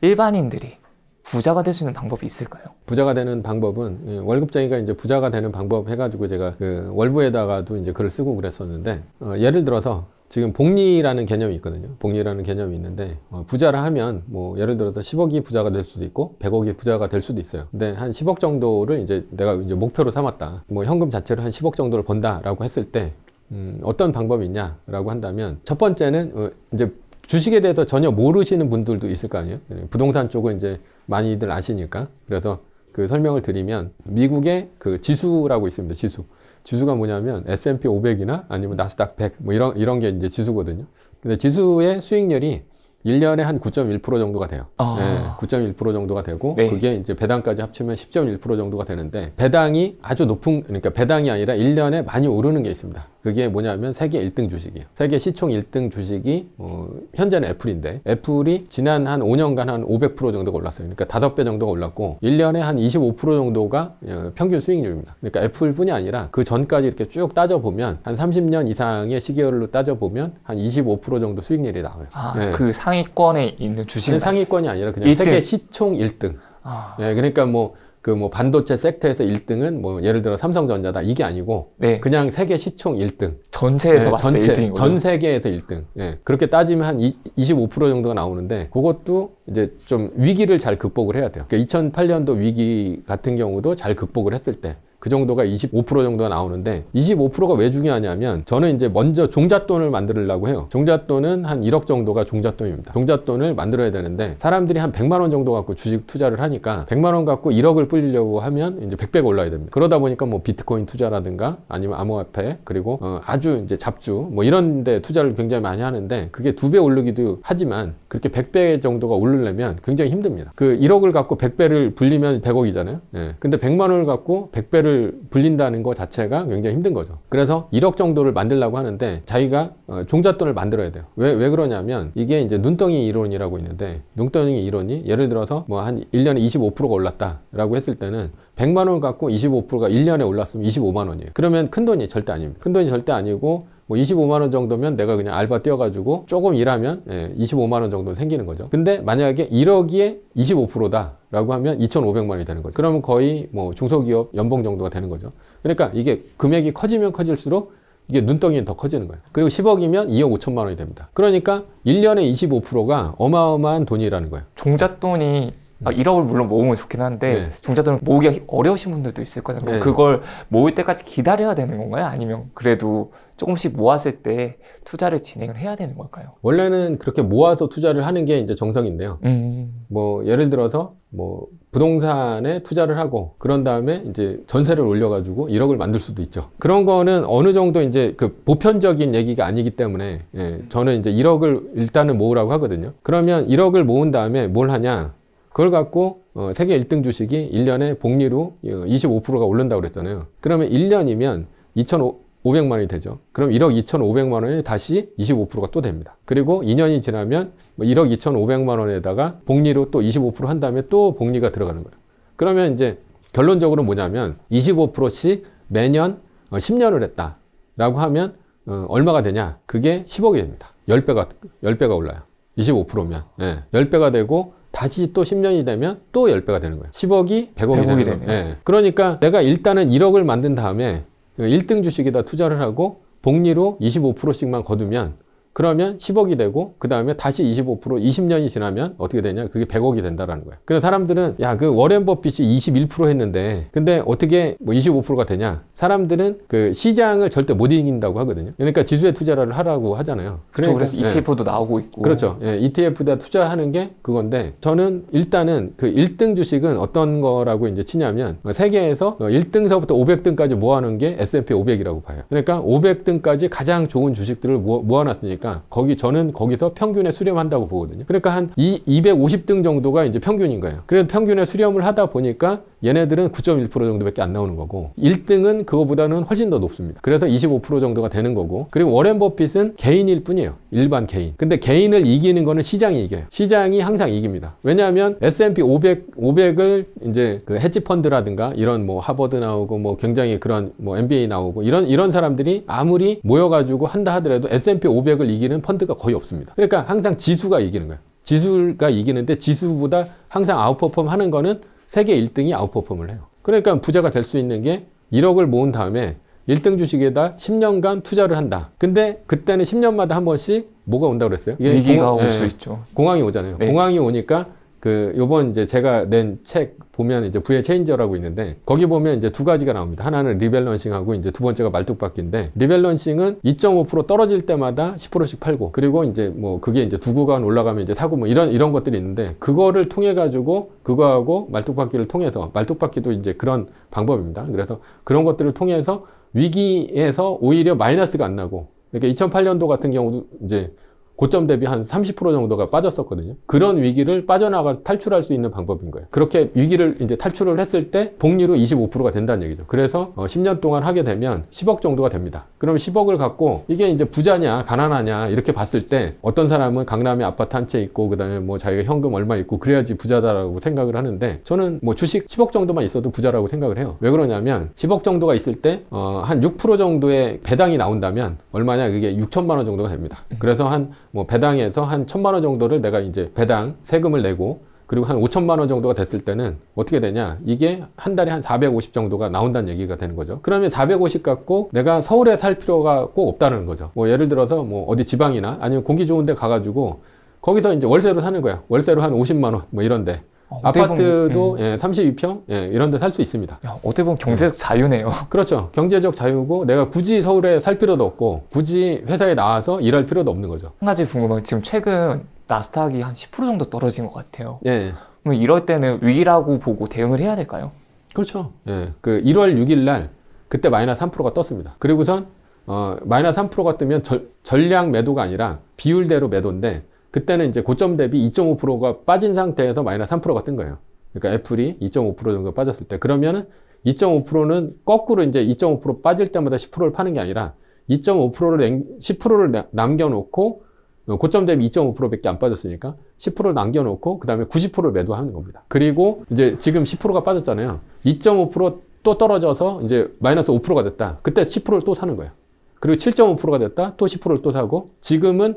일반인들이 부자가 될 수 있는 방법이 있을까요? 부자가 되는 방법은 예, 월급쟁이가 이제 부자가 되는 방법 해가지고 제가 그 월부에다가도 이제 글을 쓰고 그랬었는데 어, 예를 들어서 지금 복리라는 개념이 있거든요. 복리라는 개념이 있는데 어, 부자라 하면 뭐 예를 들어서 10억이 부자가 될 수도 있고 100억이 부자가 될 수도 있어요. 근데 한 10억 정도를 이제 내가 이제 목표로 삼았다. 뭐 현금 자체를한 10억 정도를 번다라고 했을 때 음, 어떤 방법이 있냐라고 한다면 첫 번째는 어, 이제 주식에 대해서 전혀 모르시는 분들도 있을 거 아니에요. 예, 부동산 쪽은 이제 많이들 아시니까. 그래서 그 설명을 드리면 미국의 그 지수라고 있습니다. 지수. 지수가 뭐냐면 S&P 500이나 아니면 나스닥 100 뭐 이런 이런 게 이제 지수거든요. 근데 지수의 수익률이 1년에 한 9.1% 정도가 돼요. 아... 네, 예, 9.1% 정도가 되고 네. 그게 이제 배당까지 합치면 10.1% 정도가 되는데 배당이 아주 높은 그러니까 배당이 아니라 1년에 많이 오르는 게 있습니다. 그게 뭐냐면 세계 1등 주식이에요. 세계 시총 1등 주식이 어, 현재는 애플인데 애플이 지난 한 5년간 한 500% 정도가 올랐어요. 그러니까 5배 정도가 올랐고 1년에 한 25% 정도가 어, 평균 수익률입니다. 그러니까 애플뿐이 아니라 그 전까지 이렇게 쭉 따져보면 한 30년 이상의 시계열로 따져보면 한 25% 정도 수익률이 나와요. 아, 네. 그 상위권에 있는 주식 그 상위권이 아니라 그냥 1등. 세계 시총 1등. 아. 네, 그러니까 뭐 그뭐 반도체 섹터에서 1등은 뭐 예를 들어 삼성전자다 이게 아니고 네. 그냥 세계 시총 1등 전체에서 네, 전체, 1등인 전 세계에서 1등. 네. 예. 그렇게 따지면 한 25% 정도가 나오는데 그것도 이제 좀 위기를 잘 극복을 해야 돼요. 그러니까 2008년도 위기 같은 경우도 잘 극복을 했을 때그 정도가 25% 정도가 나오는데 25%가 왜 중요하냐면 저는 이제 먼저 종잣돈을 만들려고 해요. 종잣돈은 한 1억 정도가 종잣돈입니다. 종잣돈을 만들어야 되는데 사람들이 한 100만 원 정도 갖고 주식 투자를 하니까 100만 원 갖고 1억을 뿌리려고 하면 이제 100배가 올라야 됩니다. 그러다 보니까 뭐 비트코인 투자라든가 아니면 암호화폐 그리고 어 아주 이제 잡주 뭐 이런 데 투자를 굉장히 많이 하는데 그게 두 배 오르기도 하지만 그렇게 100배 정도가 오르려면 굉장히 힘듭니다. 그 1억을 갖고 100배를 불리면 100억이잖아요. 예. 근데 100만 원을 갖고 100배를 돈을 불린다는 것 자체가 굉장히 힘든 거죠. 그래서 1억 정도를 만들려고 하는데 자기가 어, 종잣돈을 만들어야 돼요. 왜, 왜 그러냐면 이게 이제 눈덩이 이론이라고 있는데 눈덩이 이론이 예를 들어서 뭐 한 1년에 25%가 올랐다라고 했을 때는 100만 원 갖고 25%가 1년에 올랐으면 25만 원이에요. 그러면 큰 돈이 절대 아닙니다. 큰 돈이 절대 아니고 뭐 25만 원 정도면 내가 그냥 알바 뛰어가지고 조금 일하면 예, 25만 원 정도 생기는 거죠. 근데 만약에 1억에 25%다. 라고 하면 2,500만 원이 되는 거죠. 그러면 거의 뭐 중소기업 연봉 정도가 되는 거죠. 그러니까 이게 금액이 커지면 커질수록 이게 눈덩이는 더 커지는 거예요. 그리고 10억이면 2억 5천만 원이 됩니다. 그러니까 1년에 25%가 어마어마한 돈이라는 거예요. 종잣돈이 아, 1억을 음. 물론 모으면 좋긴 한데 네. 종자들은 모으기 가 어려우신 분들도 있을 거잖아요. 네. 그걸 모을 때까지 기다려야 되는 건가요? 아니면 그래도 조금씩 모았을 때 투자를 진행을 해야 되는 걸까요? 원래는 그렇게 모아서 투자를 하는 게 이제 정성인데요 음. 뭐 예를 들어서 뭐 부동산에 투자를 하고 그런 다음에 이제 전세를 올려가지고 1억을 만들 수도 있죠. 그런 거는 어느 정도 이제 그 보편적인 얘기가 아니기 때문에 예, 저는 이제 1억을 일단은 모으라고 하거든요. 그러면 1억을 모은 다음에 뭘 하냐? 그걸 갖고 어, 세계 1등 주식이 1년에 복리로 25%가 어, 오른다고 그랬잖아요. 그러면 1년이면 2,500만 원이 되죠. 그럼 1억 2,500만 원에 다시 25%가 또 됩니다. 그리고 2년이 지나면 뭐 1억 2,500만 원에다가 복리로 또 25%한 다음에 또 복리가 들어가는 거예요. 그러면 이제 결론적으로 뭐냐면 25%씩 매년 10년을 어, 했다라고 하면 어, 얼마가 되냐? 그게 10억이 됩니다. 10배가 10배가 올라요. 25%면. 예. 10배가 되고 다시 또 10년이 되면 또 10배가 되는 거예요. 10억이 100억이, 100억이 되는 거예요. 네. 그러니까 내가 일단은 1억을 만든 다음에 1등 그 주식에다 투자를 하고 복리로 25%씩만 거두면 그러면 10억이 되고 그 다음에 다시 25% 20년이 지나면 어떻게 되냐 그게 100억이 된다라는 거야 그래서 사람들은 야 그 워렌 버핏이 21% 했는데 근데 어떻게 뭐 25%가 되냐 사람들은 그 시장을 절대 못 이긴다고 하거든요 그러니까 지수에 투자를 하라고 하잖아요 그렇죠 그러니까 그래서 ETF도 예. 나오고 있고 그렇죠 예, ETF다 투자하는 게 그건데 저는 일단은 그 1등 주식은 어떤 거라고 이제 치냐면 뭐 세계에서 1등서부터 뭐 500등까지 모아놓은 게 S&P 500이라고 봐요 그러니까 500등까지 가장 좋은 주식들을 모아놨으니까 되니까 거기 저는 거기서 평균에 수렴한다고 보거든요. 그러니까 한이 250등 정도가 이제 평균인 거예요. 그래서 평균에 수렴을 하다 보니까 얘네들은 9.1% 정도밖에 안 나오는 거고 1등은 그거보다는 훨씬 더 높습니다. 그래서 25% 정도가 되는 거고 그리고 워렌 버핏은 개인일 뿐이에요. 일반 개인. 근데 개인을 이기는 거는 시장이 이겨요. 시장이 항상 이깁니다. 왜냐하면 S&P 500, 500을 이제 그 헤지펀드라든가 이런 뭐 하버드 나오고 뭐 굉장히 그런 뭐 MBA 나오고 이런 이런 사람들이 아무리 모여가지고 한다 하더라도 S&P 500을 이기는 펀드가 거의 없습니다. 그러니까 항상 지수가 이기는 거예요. 지수가 이기는데 지수보다 항상 아웃퍼폼 하는 거는 세계 1등이 아웃퍼폼을 해요. 그러니까 부자가 될 수 있는 게 1억을 모은 다음에 1등 주식에다 10년간 투자를 한다. 근데 그때는 10년마다 한 번씩 뭐가 온다고 그랬어요? 위기가 공, 올수 예, 있죠. 공황이 오잖아요. 네. 공황이 오니까 그 요번 이제 제가 낸 책 보면 이제 부의 체인저라고 있는데 거기 보면 이제 두 가지가 나옵니다. 하나는 리밸런싱하고 이제 두 번째가 말뚝박기인데 리밸런싱은 2.5% 떨어질 때마다 10%씩 팔고 그리고 이제 뭐 그게 이제 두 구간 올라가면 이제 사고 뭐 이런 이런 것들이 있는데 그거를 통해 가지고 그거하고 말뚝박기를 통해서 말뚝박기도 이제 그런 방법입니다. 그래서 그런 것들을 통해서 위기에서 오히려 마이너스가 안 나고 그러니까 2008년도 같은 경우도 이제 고점 대비 한 30% 정도가 빠졌었거든요. 그런 위기를 빠져나갈 탈출할 수 있는 방법인 거예요. 그렇게 위기를 이제 탈출을 했을 때 복리로 25%가 된다는 얘기죠. 그래서 어 10년 동안 하게 되면 10억 정도가 됩니다. 그럼 10억을 갖고 이게 이제 부자냐 가난하냐 이렇게 봤을 때 어떤 사람은 강남에 아파트 한 채 있고 그다음에 뭐 자기가 현금 얼마 있고 그래야지 부자다라고 생각을 하는데 저는 뭐 주식 10억 정도만 있어도 부자라고 생각을 해요. 왜 그러냐면 10억 정도가 있을 때어한 6% 정도의 배당이 나온다면 얼마냐 그게 6천만 원 정도가 됩니다. 그래서 한뭐 배당에서 한 천만 원 정도를 내가 이제 배당 세금을 내고 그리고 한 5천만 원 정도가 됐을 때는 어떻게 되냐 이게 한 달에 한 450 정도가 나온다는 얘기가 되는 거죠 그러면 450 갖고 내가 서울에 살 필요가 꼭 없다는 거죠 뭐 예를 들어서 뭐 어디 지방이나 아니면 공기 좋은 데 가가지고 거기서 이제 월세로 사는 거야 월세로 한 50만 원 뭐 이런데 어, 아파트도 음. 예, 32평 예, 이런 데 살 수 있습니다. 야, 어떻게 보면 경제적 예. 자유네요. 그렇죠. 경제적 자유고 내가 굳이 서울에 살 필요도 없고 굳이 회사에 나와서 일할 필요도 없는 거죠. 한 가지 궁금한 게 지금 최근 나스닥이 한 10% 정도 떨어진 것 같아요. 예. 그럼 이럴 때는 위기라고 보고 대응을 해야 될까요? 그렇죠. 예. 그 1월 6일 날 그때 마이너스 3%가 떴습니다. 그리고선 어, 마이너스 3%가 뜨면 절, 전량 매도가 아니라 비율대로 매도인데 그때는 이제 고점 대비 2.5%가 빠진 상태에서 마이너스 3%가 뜬 거예요. 그러니까 애플이 2.5% 정도 빠졌을 때 그러면은 2.5%는 거꾸로 이제 2.5% 빠질 때마다 10%를 파는 게 아니라 2.5%를 10%를 남겨놓고 어, 고점 대비 2.5%밖에 안 빠졌으니까 10%를 남겨놓고 그 다음에 90%를 매도하는 겁니다. 그리고 이제 지금 10%가 빠졌잖아요. 2.5%또 떨어져서 이제 마이너스 5%가 됐다. 그때 10%를 또 사는 거예요. 그리고 7.5%가 됐다. 또 10%를 또 사고 지금은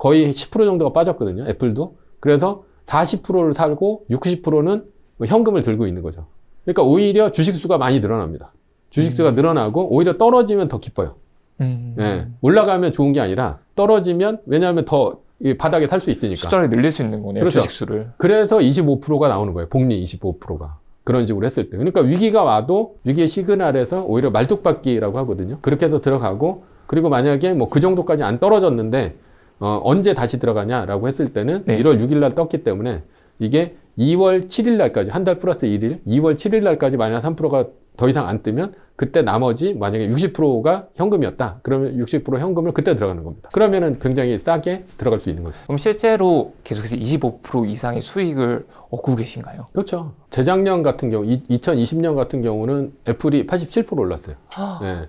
거의 10% 정도가 빠졌거든요. 애플도. 그래서 40%를 살고 60%는 뭐 현금을 들고 있는 거죠. 그러니까 오히려 주식수가 많이 늘어납니다. 주식수가 음. 늘어나고 오히려 떨어지면 더 기뻐요. 음. 예, 올라가면 좋은 게 아니라 떨어지면 왜냐하면 더 바닥에 살 수 있으니까. 숫자를 늘릴 수 있는 거네요. 그렇죠. 주식수를. 그래서 25%가 나오는 거예요. 복리 25%가. 그런 식으로 했을 때. 그러니까 위기가 와도 위기의 시그널에서 오히려 말뚝박기라고 하거든요. 그렇게 해서 들어가고 그리고 만약에 뭐 그 정도까지 안 떨어졌는데 어, 언제 다시 들어가냐라고 했을 때는 네. 1월 6일 날 떴기 때문에 이게 2월 7일 날까지 한 달 플러스 1일 2월 7일 날까지 마이너스 3%가 더 이상 안 뜨면 그때 나머지 만약에 60%가 현금이었다. 그러면 60% 현금을 그때 들어가는 겁니다. 그러면은 굉장히 싸게 들어갈 수 있는 거죠. 그럼 실제로 계속해서 25% 이상의 수익을 얻고 계신가요? 그렇죠. 재작년 같은 경우 2020년 같은 경우는 애플이 87% 올랐어요. 아. 네.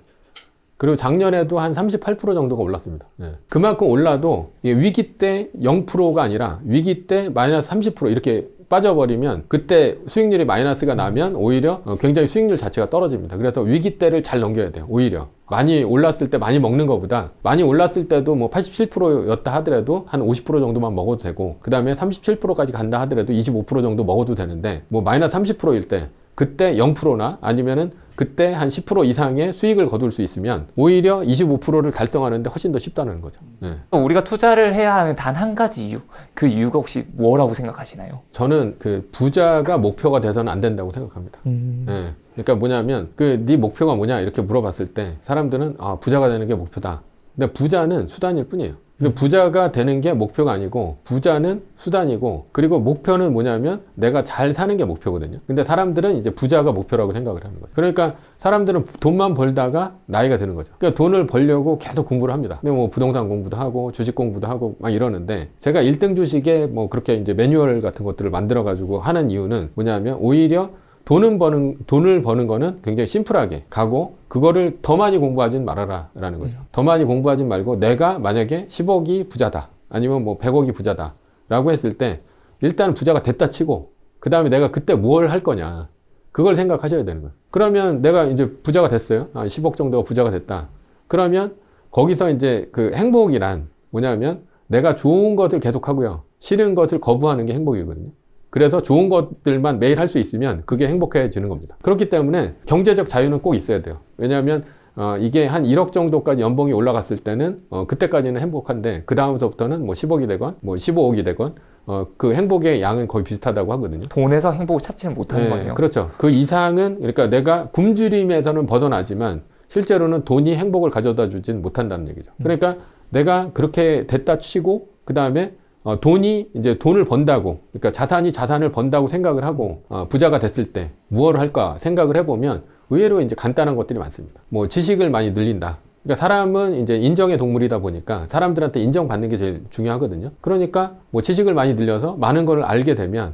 그리고 작년에도 한 38% 정도가 올랐습니다. 네. 그만큼 올라도 위기 때 0%가 아니라 위기 때 마이너스 30% 이렇게 빠져버리면 그때 수익률이 마이너스가 나면 오히려 어, 굉장히 수익률 자체가 떨어집니다. 그래서 위기 때를 잘 넘겨야 돼요. 오히려. 많이 올랐을 때 많이 먹는 것보다 많이 올랐을 때도 뭐 87%였다 하더라도 한 50% 정도만 먹어도 되고 그 다음에 37%까지 간다 하더라도 25% 정도 먹어도 되는데 뭐 마이너스 30%일 때 그때 0%나 아니면은 그때 한 10% 이상의 수익을 거둘 수 있으면 오히려 25%를 달성하는데 훨씬 더 쉽다는 거죠. 네. 우리가 투자를 해야 하는 단 한 가지 이유, 그 이유가 혹시 뭐라고 생각하시나요? 저는 그 부자가 목표가 돼서는 안 된다고 생각합니다. 음... 네. 그러니까 뭐냐면 그 네 목표가 뭐냐 이렇게 물어봤을 때 사람들은 아 부자가 되는 게 목표다. 근데 부자는 수단일 뿐이에요. 근데 그러니까 음. 부자가 되는 게 목표가 아니고 부자는 수단이고 그리고 목표는 뭐냐면 내가 잘 사는 게 목표거든요 근데 사람들은 이제 부자가 목표라고 생각을 하는 거죠 그러니까 사람들은 돈만 벌다가 나이가 드는 거죠 그러니까 돈을 벌려고 계속 공부를 합니다 근데 뭐 부동산 공부도 하고 주식 공부도 하고 막 이러는데 제가 1등 주식에 뭐 그렇게 이제 매뉴얼 같은 것들을 만들어 가지고 하는 이유는 뭐냐면 오히려 돈은 버는 돈을 버는 거는 굉장히 심플하게 가고 그거를 더 많이 공부하진 말아라라는 거죠. 음. 더 많이 공부하진 말고 내가 만약에 10억이 부자다 아니면 뭐 100억이 부자다라고 했을 때 일단 부자가 됐다 치고 그 다음에 내가 그때 뭘 할 거냐 그걸 생각하셔야 되는 거예요. 그러면 내가 이제 부자가 됐어요. 아, 10억 정도가 부자가 됐다. 그러면 거기서 이제 그 행복이란 뭐냐면 내가 좋은 것을 계속하고요. 싫은 것을 거부하는 게 행복이거든요. 그래서 좋은 것들만 매일 할 수 있으면 그게 행복해지는 겁니다. 그렇기 때문에 경제적 자유는 꼭 있어야 돼요. 왜냐하면 어, 이게 한 1억 정도까지 연봉이 올라갔을 때는 어, 그때까지는 행복한데 그 다음서부터는 뭐 10억이 되건 뭐 15억이 되건 어, 그 행복의 양은 거의 비슷하다고 하거든요. 돈에서 행복을 찾지는 못하는 네, 거네요. 그렇죠. 그 이상은 그러니까 내가 굶주림에서는 벗어나지만 실제로는 돈이 행복을 가져다 주진 못한다는 얘기죠. 그러니까 음. 내가 그렇게 됐다 치고 그 다음에 어, 돈이 이제 돈을 번다고 그러니까 자산이 자산을 번다고 생각을 하고 어, 부자가 됐을 때 무엇을 할까 생각을 해보면 의외로 이제 간단한 것들이 많습니다 뭐 지식을 많이 늘린다 그러니까 사람은 이제 인정의 동물이다 보니까 사람들한테 인정받는 게 제일 중요하거든요 그러니까 뭐 지식을 많이 늘려서 많은 걸 알게 되면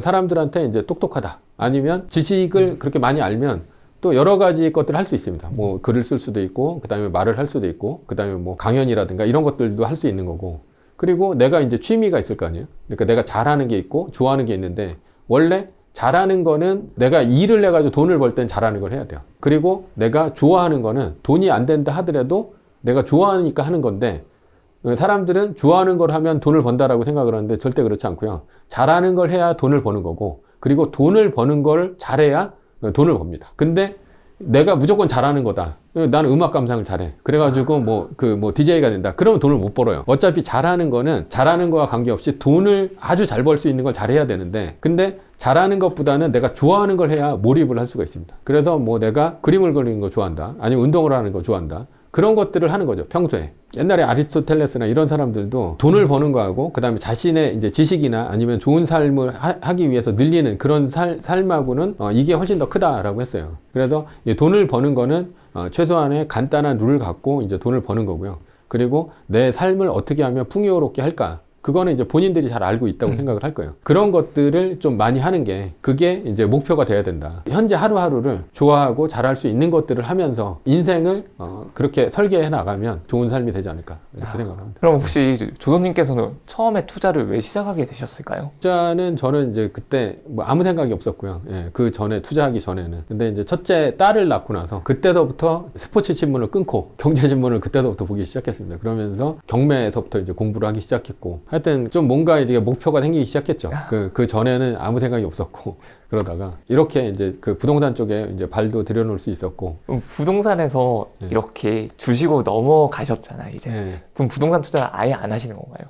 사람들한테 이제 똑똑하다 아니면 지식을 그렇게 많이 알면 또 여러 가지 것들을 할 수 있습니다. 뭐 글을 쓸 수도 있고, 그 다음에 말을 할 수도 있고, 그 다음에 뭐 강연이라든가 이런 것들도 할 수 있는 거고, 그리고 내가 이제 취미가 있을 거 아니에요. 그러니까 내가 잘하는 게 있고 좋아하는 게 있는데 원래 잘하는 거는 내가 일을 해가지고 돈을 벌 땐 잘하는 걸 해야 돼요. 그리고 내가 좋아하는 거는 돈이 안 된다 하더라도 내가 좋아하니까 하는 건데 사람들은 좋아하는 걸 하면 돈을 번다라고 생각을 하는데 절대 그렇지 않고요. 잘하는 걸 해야 돈을 버는 거고 그리고 돈을 버는 걸 잘해야 돈을 법니다. 근데 내가 무조건 잘하는 거다. 나는 음악 감상을 잘해. 그래가지고 뭐 그뭐 그뭐 DJ가 된다. 그러면 돈을 못 벌어요. 어차피 잘하는 거는 잘하는 거와 관계없이 돈을 아주 잘 벌 수 있는 걸 잘해야 되는데 근데 잘하는 것보다는 내가 좋아하는 걸 해야 몰입을 할 수가 있습니다. 그래서 뭐 내가 그림을 그리는 거 좋아한다. 아니면 운동을 하는 거 좋아한다. 그런 것들을 하는 거죠. 평소에. 옛날에 아리스토텔레스나 이런 사람들도 돈을 버는 거하고 그다음에 자신의 이제 지식이나 아니면 좋은 삶을 하, 기 위해서 늘리는 그런 살, 삶하고는 어, 이게 훨씬 더 크다라고 했어요. 그래서 돈을 버는 거는 어, 최소한의 간단한 룰을 갖고 이제 돈을 버는 거고요. 그리고 내 삶을 어떻게 하면 풍요롭게 할까 그거는 이제 본인들이 잘 알고 있다고 음. 생각을 할 거예요. 그런 것들을 좀 많이 하는 게 그게 이제 목표가 돼야 된다. 현재 하루하루를 좋아하고 잘할 수 있는 것들을 하면서 인생을 어, 그렇게 설계해 나가면 좋은 삶이 되지 않을까 이렇게 아, 생각합니다. 을 그럼 혹시 조선님께서는 처음에 투자를 왜 시작하게 되셨을까요? 투자는 저는 이제 그때 뭐 아무 생각이 없었고요. 예, 그 전에 투자하기 전에는 근데 이제 첫째 딸을 낳고 나서 그때서부터 스포츠 신문을 끊고 경제 신문을 그때서부터 보기 시작했습니다. 그러면서 경매에서부터 이제 공부를 하기 시작했고 하여튼 좀 뭔가 이제 목표가 생기기 시작했죠. 그, 그 전에는 아무 생각이 없었고, 그러다가 이렇게 이제 그 부동산 쪽에 이제 발도 들여놓을 수 있었고. 부동산에서 네. 이렇게 주시고 넘어가셨잖아 이제. 네. 그럼 부동산 투자 아예 안 하시는 건가요?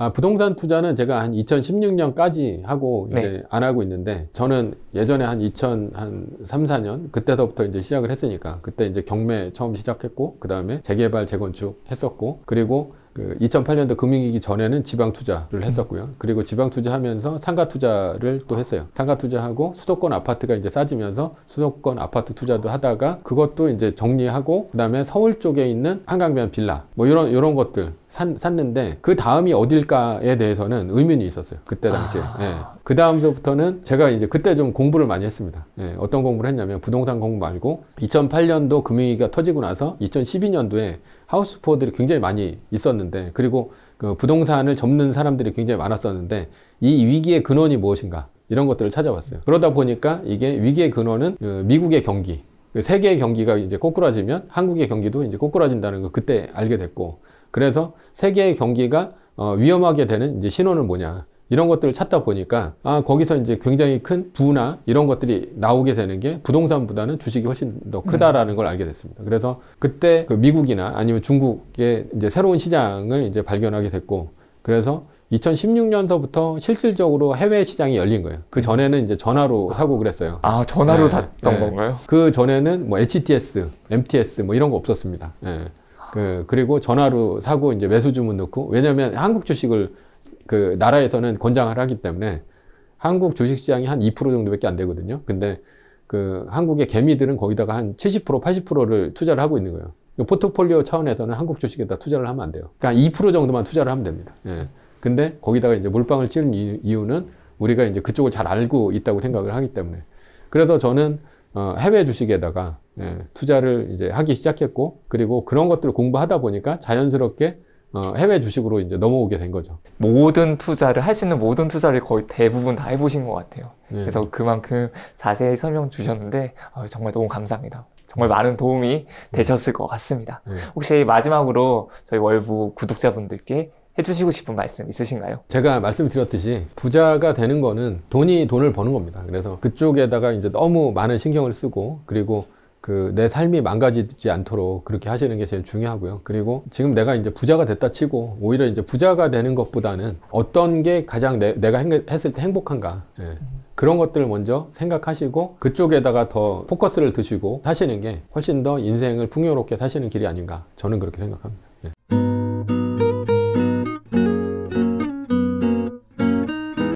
아, 부동산 투자는 제가 한 2016년까지 하고 네. 이제 네. 안 하고 있는데 저는 예전에 한 2003, 4년 그때서부터 이제 시작을 했으니까 그때 이제 경매 처음 시작했고 그다음에 재개발 재건축 했었고 그리고 그 2008년도 금융위기 전에는 지방 투자를 했었고요. 그리고 지방 투자하면서 상가 투자를 또 했어요. 상가 투자하고 수도권 아파트가 이제 싸지면서 수도권 아파트 투자도 하다가 그것도 이제 정리하고 그다음에 서울 쪽에 있는 한강변 빌라 뭐 이런 이런 것들 산, 샀는데 그 다음이 어딜까에 대해서는 의문이 있었어요. 그때 당시에. 아... 예. 그 다음서부터는 제가 이제 그때 좀 공부를 많이 했습니다. 예. 어떤 공부를 했냐면 부동산 공부 말고 2008년도 금융위기가 터지고 나서 2012년도에 하우스푸어들이 굉장히 많이 있었는데 그리고 그 부동산을 접는 사람들이 굉장히 많았었는데 이 위기의 근원이 무엇인가 이런 것들을 찾아봤어요. 그러다 보니까 이게 위기의 근원은 그 미국의 경기, 그 세계의 경기가 이제 꼬꾸라지면 한국의 경기도 이제 꼬꾸라진다는 걸 그때 알게 됐고 그래서 세계의 경기가 어, 위험하게 되는 이제 신호는 뭐냐 이런 것들을 찾다 보니까 아 거기서 이제 굉장히 큰 부나 이런 것들이 나오게 되는 게 부동산보다는 주식이 훨씬 더 음. 크다라는 음. 걸 알게 됐습니다. 그래서 그때 그 미국이나 아니면 중국의 이제 새로운 시장을 이제 발견하게 됐고 그래서 2016년서부터 실질적으로 해외 시장이 열린 거예요. 그 전에는 이제 전화로 아. 사고 그랬어요. 아, 전화로 네, 샀던 네. 건가요? 그 전에는 뭐 HTS, MTS 뭐 이런 거 없었습니다. 네. 그, 그리고 전화로 사고 이제 매수 주문 넣고, 왜냐면 한국 주식을 그 나라에서는 권장을 하기 때문에 한국 주식시장이 한 2% 정도밖에 안 되거든요. 근데 그 한국의 개미들은 거기다가 한 70% 80%를 투자를 하고 있는 거예요. 그 포트폴리오 차원에서는 한국 주식에다 투자를 하면 안 돼요. 그러니까 2% 정도만 투자를 하면 됩니다. 예. 근데 거기다가 이제 몰빵을 치는 이유는 우리가 이제 그쪽을 잘 알고 있다고 생각을 하기 때문에 그래서 저는 어, 해외 주식에다가 예, 투자를 이제 하기 시작했고 그리고 그런 것들을 공부하다 보니까 자연스럽게 어, 해외 주식으로 이제 넘어오게 된 거죠. 모든 투자를 할 수 있는 모든 투자를 거의 대부분 다 해보신 것 같아요. 네. 그래서 그만큼 자세히 설명 주셨는데 어, 정말 너무 감사합니다. 정말 많은 도움이 되셨을 것 같습니다. 네. 혹시 마지막으로 저희 월부 구독자분들께 해주시고 싶은 말씀 있으신가요? 제가 말씀드렸듯이 부자가 되는 거는 돈이 돈을 버는 겁니다. 그래서 그쪽에다가 이제 너무 많은 신경을 쓰고 그리고 그내 삶이 망가지지 않도록 그렇게 하시는 게 제일 중요하고요. 그리고 지금 내가 이제 부자가 됐다 치고 오히려 이제 부자가 되는 것보다는 어떤 게 가장 내, 내가 했을 때 행복한가. 예. 그런 것들을 먼저 생각하시고 그쪽에다가 더 포커스를 드시고 사시는게 훨씬 더 인생을 풍요롭게 사시는 길이 아닌가 저는 그렇게 생각합니다. 예.